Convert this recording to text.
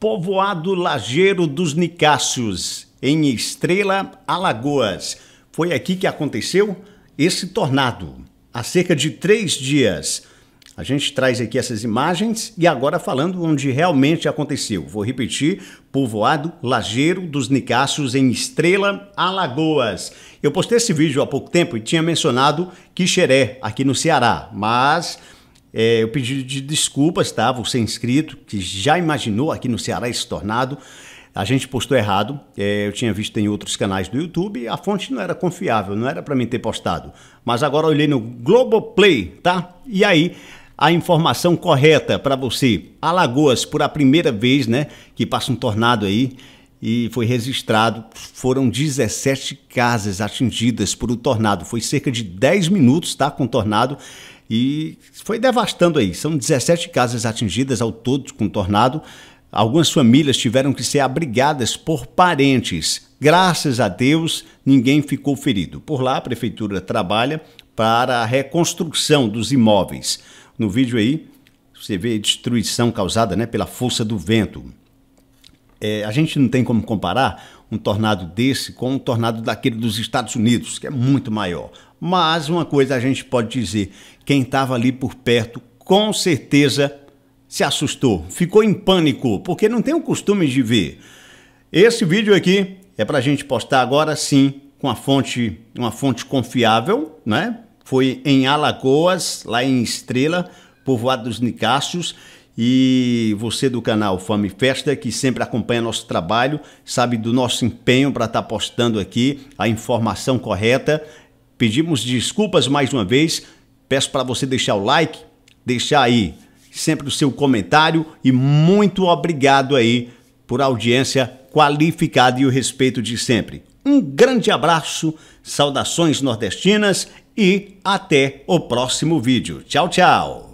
Povoado Lajeiro dos Nicássios, em Estrela, Alagoas. Foi aqui que aconteceu esse tornado, há cerca de três dias. A gente traz aqui essas imagens e agora falando onde realmente aconteceu. Vou repetir: povoado Lajeiro dos Nicássios, em Estrela, Alagoas. Eu postei esse vídeo há pouco tempo e tinha mencionado Quixeré, aqui no Ceará, mas é, eu pedi de desculpas, tá? Você é inscrito, que já imaginou aqui no Ceará esse tornado. A gente postou errado, é, eu tinha visto em outros canais do YouTube, a fonte não era confiável, não era para mim ter postado. Mas agora olhei no Globoplay, tá? E aí, a informação correta para você. Alagoas, por a primeira vez, né, que passa um tornado aí, e foi registrado. Foram 17 casas atingidas por um tornado. Foi cerca de 10 minutos, tá? Com o tornado e foi devastando aí. São 17 casas atingidas ao todo com tornado. Algumas famílias tiveram que ser abrigadas por parentes. Graças a Deus, ninguém ficou ferido. Por lá, a prefeitura trabalha para a reconstrução dos imóveis. No vídeo aí, você vê a destruição causada né, pela força do vento é, a gente não tem como comparar um tornado desse com um tornado daquele dos Estados Unidos, que é muito maior. Mas uma coisa a gente pode dizer: quem estava ali por perto com certeza se assustou, ficou em pânico, porque não tem o costume de ver. Esse vídeo aqui é para a gente postar agora sim com a fonte, uma fonte confiável, né? Foi em Alagoas, lá em Estrela, povoado dos Nicássios, e você do canal Fama e Festa, que sempre acompanha nosso trabalho, sabe do nosso empenho para estar tá postando aqui a informação correta. Pedimos desculpas mais uma vez, peço para você deixar o like, deixar aí sempre o seu comentário e muito obrigado aí por audiência qualificada e o respeito de sempre. Um grande abraço, saudações nordestinas e até o próximo vídeo. Tchau, tchau!